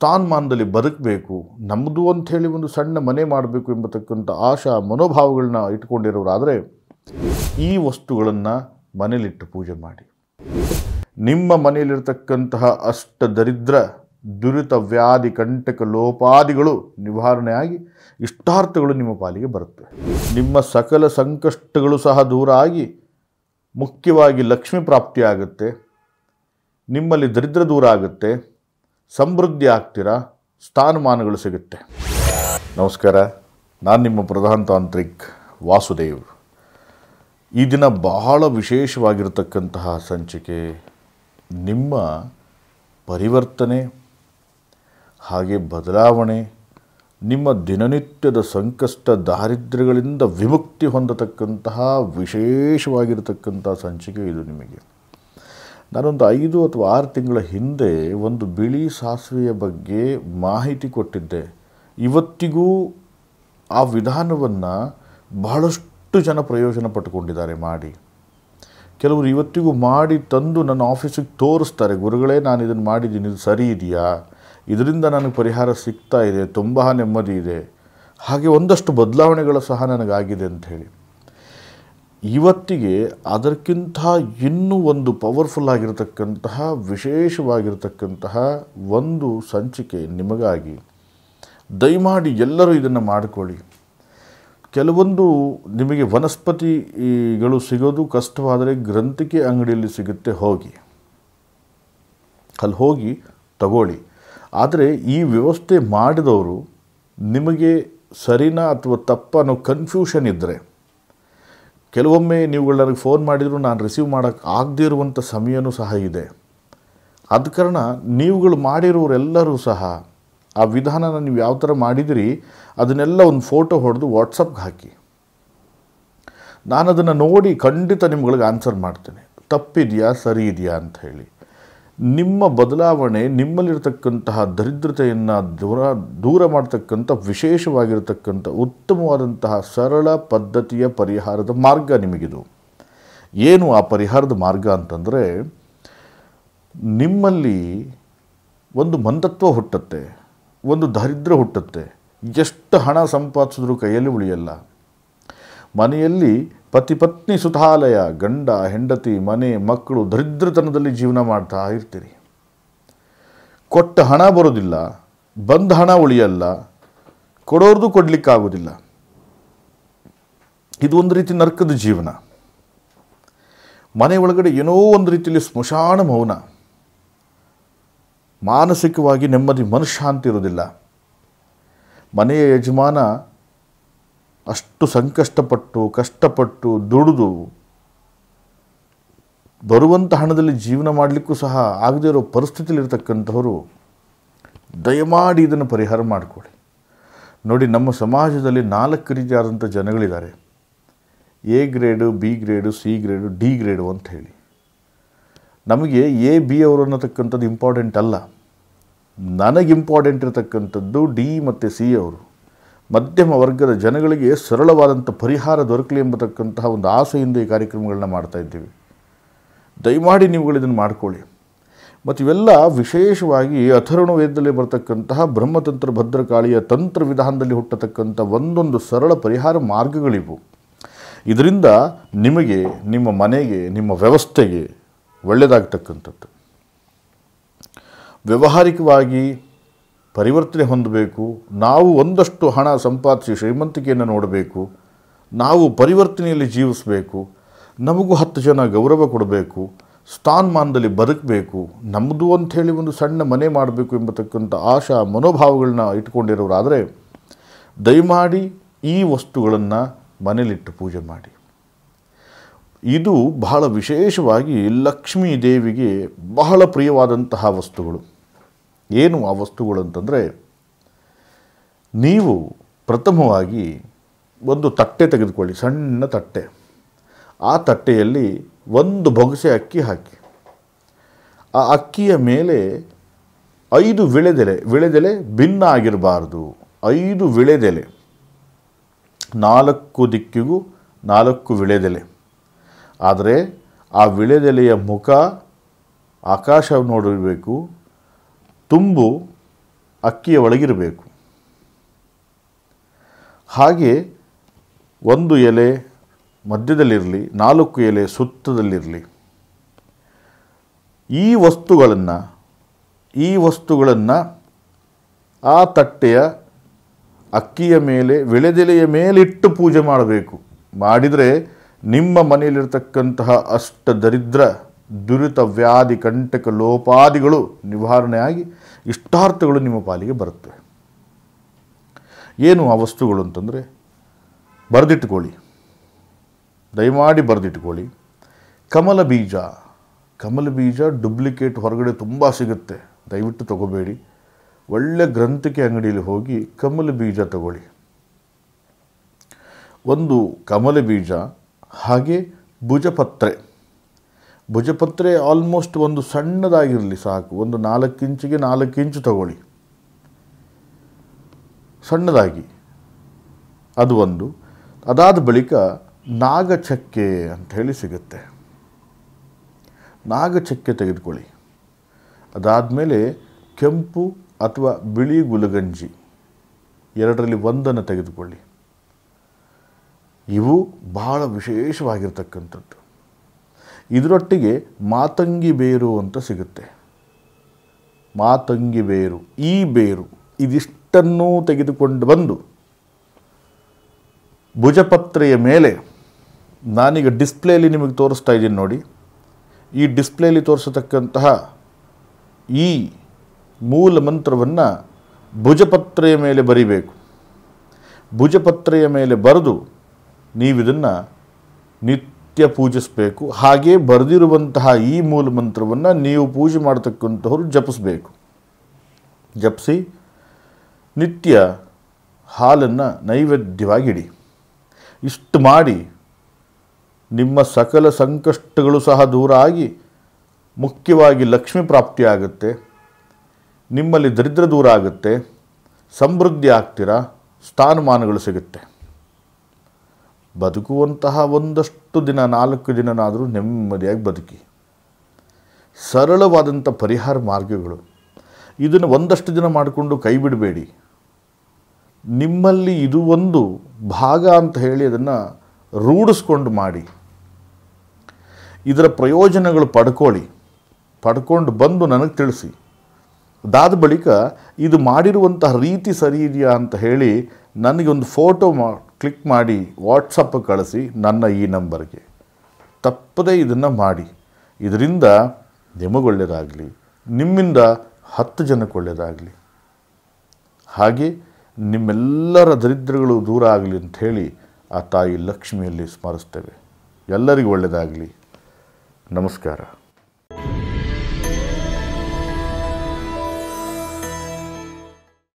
ಸ್ಥಾನಮಾನದಲ್ಲಿ ಬದುಕಬೇಕು ನಮ್ಮದು ಅಂಥೇಳಿ ಒಂದು ಸಣ್ಣ ಮನೆ ಮಾಡಬೇಕು ಎಂಬತಕ್ಕಂಥ ಆಶಾ ಮನೋಭಾವಗಳನ್ನ ಇಟ್ಕೊಂಡಿರೋರಾದರೆ ಈ ವಸ್ತುಗಳನ್ನು ಮನೇಲಿಟ್ಟು ಪೂಜೆ ಮಾಡಿ ನಿಮ್ಮ ಮನೆಯಲ್ಲಿರತಕ್ಕಂತಹ ಅಷ್ಟ ದರಿದ್ರ ದುರಿತ ವ್ಯಾಧಿ ಕಂಟಕ ಲೋಪಾದಿಗಳು ನಿವಾರಣೆಯಾಗಿ ಇಷ್ಟಾರ್ಥಗಳು ನಿಮ್ಮ ಪಾಲಿಗೆ ಬರುತ್ತವೆ ನಿಮ್ಮ ಸಕಲ ಸಂಕಷ್ಟಗಳು ಸಹ ದೂರ ಆಗಿ ಮುಖ್ಯವಾಗಿ ಲಕ್ಷ್ಮಿ ಪ್ರಾಪ್ತಿಯಾಗುತ್ತೆ ನಿಮ್ಮಲ್ಲಿ ದರಿದ್ರ ದೂರ ಆಗುತ್ತೆ ಸಮೃದ್ಧಿ ಆಗ್ತೀರಾ ಸ್ಥಾನಮಾನಗಳು ಸಿಗುತ್ತೆ ನಮಸ್ಕಾರ ನಾನು ನಿಮ್ಮ ಪ್ರಧಾನ ತಾಂತ್ರಿಕ್ ವಾಸುದೇವ್ ಈ ದಿನ ಬಹಳ ವಿಶೇಷವಾಗಿರತಕ್ಕಂತಹ ಸಂಚಿಕೆ ನಿಮ್ಮ ಪರಿವರ್ತನೆ ಹಾಗೆ ಬದಲಾವಣೆ ನಿಮ್ಮ ದಿನನಿತ್ಯದ ಸಂಕಷ್ಟ ದಾರಿದ್ರ್ಯಗಳಿಂದ ವಿಮುಕ್ತಿ ಹೊಂದತಕ್ಕಂತಹ ವಿಶೇಷವಾಗಿರತಕ್ಕಂಥ ಸಂಚಿಕೆ ಇದು ನಿಮಗೆ ನಾನೊಂದು ಐದು ಅಥವಾ ಆರು ತಿಂಗಳ ಹಿಂದೆ ಒಂದು ಬಿಳಿ ಸಾಸಿವೆಯ ಬಗ್ಗೆ ಮಾಹಿತಿ ಕೊಟ್ಟಿದ್ದೆ ಇವತ್ತಿಗೂ ಆ ವಿಧಾನವನ್ನು ಬಹಳಷ್ಟು ಜನ ಪ್ರಯೋಜನ ಪಟ್ಟುಕೊಂಡಿದ್ದಾರೆ ಮಾಡಿ ಕೆಲವರು ಇವತ್ತಿಗೂ ಮಾಡಿ ತಂದು ನನ್ನ ಆಫೀಸಿಗೆ ತೋರಿಸ್ತಾರೆ ಗುರುಗಳೇ ನಾನು ಇದನ್ನು ಮಾಡಿದ್ದೀನಿ ಇದು ಸರಿ ಇದೆಯಾ ಇದರಿಂದ ನನಗೆ ಪರಿಹಾರ ಸಿಗ್ತಾ ಇದೆ ತುಂಬ ನೆಮ್ಮದಿ ಇದೆ ಹಾಗೆ ಒಂದಷ್ಟು ಬದಲಾವಣೆಗಳು ಸಹ ನನಗಾಗಿದೆ ಹೇಳಿ ಇವತ್ತಿಗೆ ಅದಕ್ಕಿಂತ ಇನ್ನೂ ಒಂದು ಪವರ್ಫುಲ್ ಆಗಿರತಕ್ಕಂತಹ ವಿಶೇಷವಾಗಿರತಕ್ಕಂತಹ ಒಂದು ಸಂಚಿಕೆ ನಿಮಗಾಗಿ ದಯಮಾಡಿ ಎಲ್ಲರೂ ಇದನ್ನು ಮಾಡಿಕೊಳ್ಳಿ ಕೆಲವೊಂದು ನಿಮಗೆ ವನಸ್ಪತಿಗಳು ಸಿಗೋದು ಕಷ್ಟವಾದರೆ ಗ್ರಂಥಿಕೆ ಅಂಗಡಿಯಲ್ಲಿ ಸಿಗುತ್ತೆ ಹೋಗಿ ಅಲ್ಲಿ ಹೋಗಿ ತಗೊಳ್ಳಿ ಆದರೆ ಈ ವ್ಯವಸ್ಥೆ ಮಾಡಿದವರು ನಿಮಗೆ ಸರಿನಾ ಅಥವಾ ತಪ್ಪ ಅನ್ನೋ ಕನ್ಫ್ಯೂಷನ್ ಇದ್ದರೆ ಕೆಲವೊಮ್ಮೆ ನೀವುಗಳು ನನಗೆ ಫೋನ್ ಮಾಡಿದರೂ ನಾನು ರಿಸೀವ್ ಮಾಡೋಕ್ಕೆ ಆಗದೇ ಇರುವಂಥ ಸಮಯನೂ ಸಹ ಇದೆ ಆದ ಕಾರಣ ನೀವುಗಳು ಮಾಡಿರೋರೆಲ್ಲರೂ ಸಹ ಆ ವಿಧಾನನ ನೀವು ಯಾವ ಥರ ಮಾಡಿದಿರಿ ಅದನ್ನೆಲ್ಲ ಒಂದು ಫೋಟೋ ಹೊಡೆದು ವಾಟ್ಸಪ್ಗೆ ಹಾಕಿ ನಾನು ಅದನ್ನು ನೋಡಿ ಖಂಡಿತ ನಿಮ್ಗಳಿಗೆ ಆನ್ಸರ್ ಮಾಡ್ತೇನೆ ತಪ್ಪಿದೆಯಾ ಸರಿ ಇದೆಯಾ ಅಂತ ಹೇಳಿ ನಿಮ್ಮ ಬದಲಾವಣೆ ನಿಮ್ಮಲ್ಲಿರತಕ್ಕಂತಹ ದರಿದ್ರತೆಯನ್ನು ದೂರ ದೂರ ಮಾಡತಕ್ಕಂಥ ವಿಶೇಷವಾಗಿರತಕ್ಕಂಥ ಉತ್ತಮವಾದಂತಹ ಸರಳ ಪದ್ಧತಿಯ ಪರಿಹಾರದ ಮಾರ್ಗ ನಿಮಗಿದು ಏನು ಆ ಪರಿಹಾರದ ಮಾರ್ಗ ಅಂತಂದರೆ ನಿಮ್ಮಲ್ಲಿ ಒಂದು ಮಂದತ್ವ ಹುಟ್ಟುತ್ತೆ ಒಂದು ದರಿದ್ರ ಹುಟ್ಟುತ್ತೆ ಎಷ್ಟು ಹಣ ಸಂಪಾದಿಸಿದ್ರೂ ಕೈಯಲ್ಲಿ ಉಳಿಯಲ್ಲ ಮನೆಯಲ್ಲಿ ಪತಿ ಪತ್ನಿ ಸುತಾಲಯ ಗಂಡ ಹೆಂಡತಿ ಮನೆ ಮಕ್ಕಳು ದರಿದ್ರತನದಲ್ಲಿ ಜೀವನ ಮಾಡ್ತಾ ಇರ್ತೀರಿ ಕೊಟ್ಟ ಹಣ ಬರೋದಿಲ್ಲ ಬಂದ ಹಣ ಉಳಿಯಲ್ಲ ಕೊಡೋರ್ದು ಕೊಡಲಿಕ್ಕಾಗೋದಿಲ್ಲ ಇದು ಒಂದು ರೀತಿ ನರ್ಕದ ಜೀವನ ಮನೆ ಒಳಗಡೆ ಏನೋ ಒಂದು ರೀತಿಯಲ್ಲಿ ಸ್ಮಶಾನ ಮೌನ ಮಾನಸಿಕವಾಗಿ ನೆಮ್ಮದಿ ಮನಃಶಾಂತಿ ಇರೋದಿಲ್ಲ ಮನೆಯ ಯಜಮಾನ ಅಷ್ಟು ಸಂಕಷ್ಟಪಟ್ಟು ಕಷ್ಟಪಟ್ಟು ದುಡಿದು ಬರುವಂಥ ಹಣದಲ್ಲಿ ಜೀವನ ಮಾಡಲಿಕ್ಕೂ ಸಹ ಆಗದೇ ಇರೋ ಪರಿಸ್ಥಿತಿಲಿರ್ತಕ್ಕಂಥವರು ದಯಮಾಡಿ ಇದನ್ನು ಪರಿಹಾರ ಮಾಡಿಕೊಳ್ಳಿ ನೋಡಿ ನಮ್ಮ ಸಮಾಜದಲ್ಲಿ ನಾಲ್ಕು ರೀತಿಯಾದಂಥ ಜನಗಳಿದ್ದಾರೆ A grade B grade C grade D grade ಅಂತ ಹೇಳಿ ನಮಗೆ ಎ ಬಿ ಅವರು ಅನ್ನತಕ್ಕಂಥದ್ದು ಇಂಪಾರ್ಟೆಂಟ್ ಅಲ್ಲ ನನಗೆ ಇಂಪಾರ್ಟೆಂಟ್ ಇರತಕ್ಕಂಥದ್ದು ಡಿ ಮತ್ತು ಸಿ ಅವರು ಮಧ್ಯಮ ವರ್ಗದ ಜನಗಳಿಗೆ ಸರಳವಾದಂಥ ಪರಿಹಾರ ದೊರಕಲಿ ಎಂಬತಕ್ಕಂತಹ ಒಂದು ಆಸೆಯಿಂದ ಈ ಕಾರ್ಯಕ್ರಮಗಳನ್ನ ಮಾಡ್ತಾ ಇದ್ದೀವಿ ದಯಮಾಡಿ ನೀವುಗಳು ಇದನ್ನು ಮಾಡ್ಕೊಳ್ಳಿ ಮತ್ತು ಇವೆಲ್ಲ ವಿಶೇಷವಾಗಿ ಅಥರ್ಣ ವೇದದಲ್ಲಿ ಬರತಕ್ಕಂತಹ ಬ್ರಹ್ಮತಂತ್ರ ಭದ್ರಕಾಳಿಯ ತಂತ್ರ ವಿಧಾನದಲ್ಲಿ ಹುಟ್ಟತಕ್ಕಂಥ ಒಂದೊಂದು ಸರಳ ಪರಿಹಾರ ಮಾರ್ಗಗಳಿವು ಇದರಿಂದ ನಿಮಗೆ ನಿಮ್ಮ ಮನೆಗೆ ನಿಮ್ಮ ವ್ಯವಸ್ಥೆಗೆ ಒಳ್ಳೆಯದಾಗ್ತಕ್ಕಂಥದ್ದು ವ್ಯವಹಾರಿಕವಾಗಿ ಪರಿವರ್ತನೆ ಹೊಂದಬೇಕು ನಾವು ಒಂದಷ್ಟು ಹಣ ಸಂಪಾದಿಸಿ ಶ್ರೀಮಂತಿಕೆಯನ್ನು ನೋಡಬೇಕು ನಾವು ಪರಿವರ್ತನೆಯಲ್ಲಿ ಜೀವಿಸಬೇಕು ನಮಗೂ ಹತ್ತು ಜನ ಗೌರವ ಕೊಡಬೇಕು ಸ್ಥಾನಮಾನದಲ್ಲಿ ಬದುಕಬೇಕು ನಮ್ಮದು ಅಂಥೇಳಿ ಒಂದು ಸಣ್ಣ ಮನೆ ಮಾಡಬೇಕು ಎಂಬತಕ್ಕಂಥ ಆಶಾ ಮನೋಭಾವಗಳನ್ನ ಇಟ್ಕೊಂಡಿರೋರಾದರೆ ದಯಮಾಡಿ ಈ ವಸ್ತುಗಳನ್ನು ಮನೇಲಿಟ್ಟು ಪೂಜೆ ಮಾಡಿ ಇದು ಬಹಳ ವಿಶೇಷವಾಗಿ ಲಕ್ಷ್ಮೀ ದೇವಿಗೆ ಬಹಳ ಪ್ರಿಯವಾದಂತಹ ವಸ್ತುಗಳು ಏನು ಆ ವಸ್ತುಗಳು ಅಂತಂದರೆ ನೀವು ಪ್ರಥಮವಾಗಿ ಒಂದು ತಟ್ಟೆ ತೆಗೆದುಕೊಳ್ಳಿ ಸಣ್ಣ ತಟ್ಟೆ ಆ ತಟ್ಟೆಯಲ್ಲಿ ಒಂದು ಬೊಗಸೆ ಅಕ್ಕಿ ಹಾಕಿ ಆ ಅಕ್ಕಿಯ ಮೇಲೆ ಐದು ವಿಳೆದೆಲೆ ವಿಳೆದೆಲೆ ಭಿನ್ನ ಆಗಿರಬಾರ್ದು ಐದು ವಿಳೆದೆಲೆ ನಾಲ್ಕು ದಿಕ್ಕಿಗೂ ನಾಲ್ಕು ವಿಳೆದೆಲೆ ಆದರೆ ಆ ವಿಳೆದೆಲೆಯ ಮುಖ ಆಕಾಶ ನೋಡಿರಬೇಕು ತುಂಬು ಅಕ್ಕಿಯ ಒಳಗಿರಬೇಕು ಹಾಗೆ ಒಂದು ಎಲೆ ಮಧ್ಯದಲ್ಲಿರಲಿ ನಾಲ್ಕು ಎಲೆ ಸುತ್ತದಲ್ಲಿರಲಿ ಈ ವಸ್ತುಗಳನ್ನು ಈ ವಸ್ತುಗಳನ್ನು ಆ ತಟ್ಟೆಯ ಅಕ್ಕಿಯ ಮೇಲೆ ವಿಳೆದೆಲೆಯ ಮೇಲಿಟ್ಟು ಪೂಜೆ ಮಾಡಬೇಕು ಮಾಡಿದರೆ ನಿಮ್ಮ ಮನೆಯಲ್ಲಿರ್ತಕ್ಕಂತಹ ಅಷ್ಟ ದರಿದ್ರ ದುರಿತ ವ್ಯಾಧಿ ಕಂಟಕ ಲೋಪಾದಿಗಳು ನಿವಾರಣೆಯಾಗಿ ಇಷ್ಟಾರ್ಥಗಳು ನಿಮ್ಮ ಪಾಲಿಗೆ ಬರುತ್ತವೆ ಏನು ಆ ವಸ್ತುಗಳು ಅಂತಂದರೆ ಬರೆದಿಟ್ಕೊಳ್ಳಿ ದಯಮಾಡಿ ಬರೆದಿಟ್ಕೊಳ್ಳಿ ಕಮಲ ಬೀಜ ಕಮಲ ಬೀಜ ಡುಪ್ಲಿಕೇಟ್ ಹೊರಗಡೆ ತುಂಬ ಸಿಗುತ್ತೆ ದಯವಿಟ್ಟು ತಗೋಬೇಡಿ ಒಳ್ಳೆ ಗ್ರಂಥಿಕೆ ಅಂಗಡಿಯಲ್ಲಿ ಹೋಗಿ ಕಮಲ ಬೀಜ ತಗೊಳ್ಳಿ ಒಂದು ಕಮಲ ಬೀಜ ಹಾಗೆ ಭುಜಪತ್ರೆ ಭುಜಪತ್ರೆ ಆಲ್ಮೋಸ್ಟ್ ಒಂದು ಸಣ್ಣದಾಗಿರಲಿ ಸಾಕು ಒಂದು ನಾಲ್ಕು ಇಂಚಿಗೆ ನಾಲ್ಕು ಇಂಚು ತಗೊಳ್ಳಿ ಸಣ್ಣದಾಗಿ ಅದು ಒಂದು ಅದಾದ ಬಳಿಕ ನಾಗಚಕ್ಕೆ ಅಂತ ಹೇಳಿ ಸಿಗುತ್ತೆ ನಾಗಚಕ್ಕೆ ತೆಗೆದುಕೊಳ್ಳಿ ಅದಾದಮೇಲೆ ಕೆಂಪು ಅಥವಾ ಬಿಳಿ ಗುಲಗಂಜಿ ಎರಡರಲ್ಲಿ ಒಂದನ್ನು ತೆಗೆದುಕೊಳ್ಳಿ ಇವು ಬಹಳ ವಿಶೇಷವಾಗಿರ್ತಕ್ಕಂಥದ್ದು ಇದರೊಟ್ಟಿಗೆ ಮಾತಂಗಿ ಬೇರು ಅಂತ ಸಿಗುತ್ತೆ ಮಾತಂಗಿ ಬೇರು ಈ ಬೇರು ಇದಿಷ್ಟನ್ನೂ ತೆಗೆದುಕೊಂಡು ಬಂದು ಭುಜಪತ್ರೆಯ ಮೇಲೆ ನಾನೀಗ ಡಿಸ್ಪ್ಲೇಲಿ ನಿಮಗೆ ತೋರಿಸ್ತಾ ಇದ್ದೀನಿ ನೋಡಿ ಈ ಡಿಸ್ಪ್ಲೇಲಿ ತೋರಿಸತಕ್ಕಂತಹ ಈ ಮೂಲ ಮಂತ್ರವನ್ನು ಭುಜಪತ್ರೆಯ ಮೇಲೆ ಬರಿಬೇಕು ಭುಜಪತ್ರೆಯ ಮೇಲೆ ಬರೆದು ನೀವಿದನ್ನು ನಿತ್ಯ ನಿತ್ಯ ಪೂಜಿಸಬೇಕು ಹಾಗೆ ಬರೆದಿರುವಂತಹ ಈ ಮೂಲ ಮಂತ್ರವನ್ನು ನೀವು ಪೂಜೆ ಮಾಡತಕ್ಕಂಥವ್ರು ಜಪಿಸಬೇಕು ಜಪಿಸಿ ನಿತ್ಯ ಹಾಲನ್ನು ನೈವೇದ್ಯವಾಗಿಡಿ ಇಷ್ಟು ಮಾಡಿ ನಿಮ್ಮ ಸಕಲ ಸಂಕಷ್ಟಗಳು ಸಹ ದೂರ ಆಗಿ ಮುಖ್ಯವಾಗಿ ಲಕ್ಷ್ಮಿ ಪ್ರಾಪ್ತಿಯಾಗುತ್ತೆ ನಿಮ್ಮಲ್ಲಿ ದರಿದ್ರ ದೂರ ಆಗುತ್ತೆ ಸಮೃದ್ಧಿ ಆಗ್ತೀರಾ ಸ್ಥಾನಮಾನಗಳು ಸಿಗುತ್ತೆ ಬದುಕುವಂತಹ ಒಂದಷ್ಟು ದಿನ ನಾಲ್ಕು ದಿನನಾದರೂ ನೆಮ್ಮದಿಯಾಗಿ ಬದುಕಿ ಸರಳವಾದಂಥ ಪರಿಹಾರ ಮಾರ್ಗಗಳು ಇದನ್ನು ಒಂದಷ್ಟು ದಿನ ಮಾಡಿಕೊಂಡು ಕೈ ಬಿಡಬೇಡಿ ನಿಮ್ಮಲ್ಲಿ ಇದು ಒಂದು ಭಾಗ ಅಂತ ಹೇಳಿ ಅದನ್ನು ರೂಢಿಸ್ಕೊಂಡು ಮಾಡಿ ಇದರ ಪ್ರಯೋಜನಗಳು ಪಡ್ಕೊಳ್ಳಿ ಪಡ್ಕೊಂಡು ಬಂದು ನನಗೆ ತಿಳಿಸಿ ಅದಾದ ಬಳಿಕ ಇದು ಮಾಡಿರುವಂತಹ ರೀತಿ ಸರಿ ಇದೆಯಾ ಅಂತ ಹೇಳಿ ನನಗೆ ಒಂದು ಫೋಟೋ ಮಾ ಕ್ಲಿಕ್ ಮಾಡಿ ವಾಟ್ಸಪ್ ಕಳಿಸಿ ನನ್ನ ಈ ನಂಬರ್ಗೆ ತಪ್ಪದೇ ಇದನ್ನು ಮಾಡಿ ಇದರಿಂದ ನಿಮಗೊಳ್ಳೆಯದಾಗಲಿ ನಿಮ್ಮಿಂದ ಹತ್ತು ಜನಕ್ಕೆ ಒಳ್ಳೆಯದಾಗಲಿ ಹಾಗೆ ನಿಮ್ಮೆಲ್ಲರ ದರಿದ್ರಗಳು ದೂರ ಆಗಲಿ ಅಂಥೇಳಿ ಆ ತಾಯಿ ಲಕ್ಷ್ಮಿಯಲ್ಲಿ ಸ್ಮರಿಸ್ತೇವೆ ಎಲ್ಲರಿಗೂ ಒಳ್ಳೆಯದಾಗಲಿ ನಮಸ್ಕಾರ